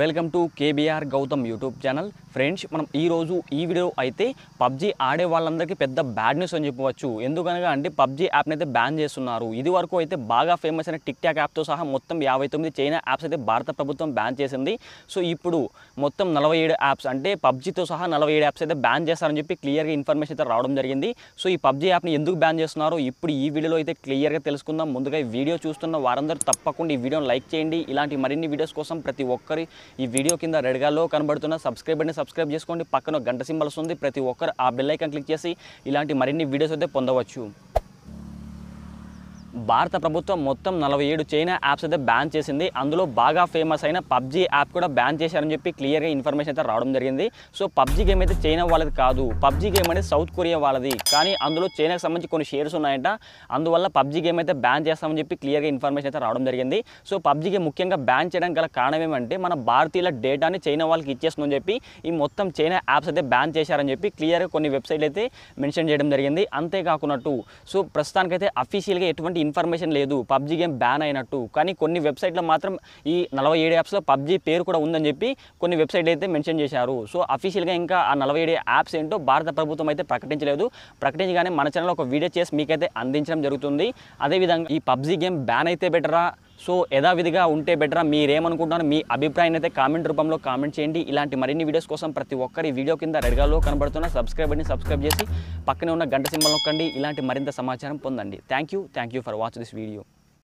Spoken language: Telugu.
welcome to KBR Gautam YouTube channel friends మనం ఈరోజు ఈ వీడియో అయితే పబ్జీ ఆడే వాళ్ళందరికీ పెద్ద బ్యాడ్ న్యూస్ అని చెప్పవచ్చు ఎందుకనగా అంటే పబ్జీ యాప్ని అయితే బ్యాన్ చేస్తున్నారు ఇది వరకు అయితే బాగా ఫేమస్ అయిన టిక్ టాక్ యాప్తో సహా మొత్తం యాభై తొమ్మిది చైనా యాప్స్ అయితే భారత ప్రభుత్వం బ్యాన్ చేసింది సో ఇప్పుడు మొత్తం నలభై ఏడు యాప్స్ అంటే పబ్జీతో సహా నలభై ఏడు యాప్స్ అయితే బ్యాన్ చేస్తారని చెప్పి క్లియర్గా ఇన్ఫర్మేషన్ అయితే రావడం జరిగింది సో ఈ పబ్జీ యాప్ని ఎందుకు బ్యాన్ చేస్తున్నారో ఇప్పుడు ఈ వీడియోలో అయితే క్లియర్గా తెలుసుకుందాం ముందుగా ఈ వీడియో చూస్తున్న వారందరూ తప్పకుండా ఈ వీడియోని లైక్ చేయండి ఇలాంటి మరిన్ని వీడియోస్ కోసం ప్రతి ఒక్కరి ఈ వీడియో కింద రెడ్గాలో కనబడుతున్న సబ్స్క్రైబర్ని సబ్స్క్రైబ్ చేసుకోండి పక్కన గంట సింబల్స్ ఉంది ప్రతి ఒక్కరు ఆ బెల్లైకన్ క్లిక్ చేసి ఇలాంటి మరిన్ని వీడియోస్ అయితే పొందవచ్చు భారత ప్రభుత్వం మొత్తం నలభై ఏడు చైనా యాప్స్ అయితే బ్యాన్ చేసింది అందులో బాగా ఫేమస్ అయిన పబ్జీ యాప్ కూడా బ్యాన్ చేశారని చెప్పి క్లియర్గా ఇన్ఫర్మేషన్ అయితే రావడం జరిగింది సో పబ్జీ గేమ్ అయితే చైనా వాళ్ళది కాదు పబ్జీ గేమ్ అనేది సౌత్ కొరియా వాళ్ళది కానీ అందులో చైనాకి సంబంధించి కొన్ని షేర్స్ ఉన్నాయంట అందువల్ల పబ్జీ గేమ్ అయితే బ్యాన్ చేస్తామని చెప్పి క్లియర్గా ఇన్ఫర్మేషన్ అయితే రావడం జరిగింది సో పబ్జీ గేమ్ ముఖ్యంగా బ్యాన్ చేయడానికి గల కారణం ఏమంటే మన భారతీయుల డేటాని చైనా వాళ్ళకి ఇచ్చేస్తుందని చెప్పి ఈ మొత్తం చైనా యాప్స్ అయితే బ్యాన్ చేశారని చెప్పి క్లియర్గా కొన్ని వెబ్సైట్లు అయితే మెన్షన్ చేయడం జరిగింది అంతేకాకున్నట్టు సో ప్రస్తుతానికైతే అఫీషియల్గా ఎటువంటి ఇన్ఫర్మేషన్ లేదు పబ్జీ గేమ్ బ్యాన్ అయినట్టు కానీ కొన్ని వెబ్సైట్లో మాత్రం ఈ నలభై ఏడు యాప్స్లో పబ్జీ పేరు కూడా ఉందని చెప్పి కొన్ని వెబ్సైట్ అయితే మెన్షన్ చేశారు సో అఫీషియల్గా ఇంకా ఆ నలభై ఏడు యాప్స్ ఏంటో భారత ప్రభుత్వం అయితే ప్రకటించలేదు ప్రకటించగానే మన ఛానల్ ఒక వీడియో చేసి మీకైతే అందించడం జరుగుతుంది అదేవిధంగా ఈ పబ్జీ గేమ్ బ్యాన్ అయితే బెటరా సో యథావిధిగా ఉంటే బెటరా మీరేమనుకుంటున్నారు మీ అభిప్రాయం అయితే కామెంట్ రూపంలో కామెంట్ చేయండి ఇలాంటి మరిన్ని వీడియోస్ కోసం ప్రతి ఒక్కరి వీడియో కింద రెడ్గాలో కనబడుతున్న అని సబ్స్క్రైబ్ చేసి పక్కనే ఉన్న గంట సింబల్ నొక్కండి ఇలాంటి మరింత సమాచారం పొందండి thank you thank you for watch this video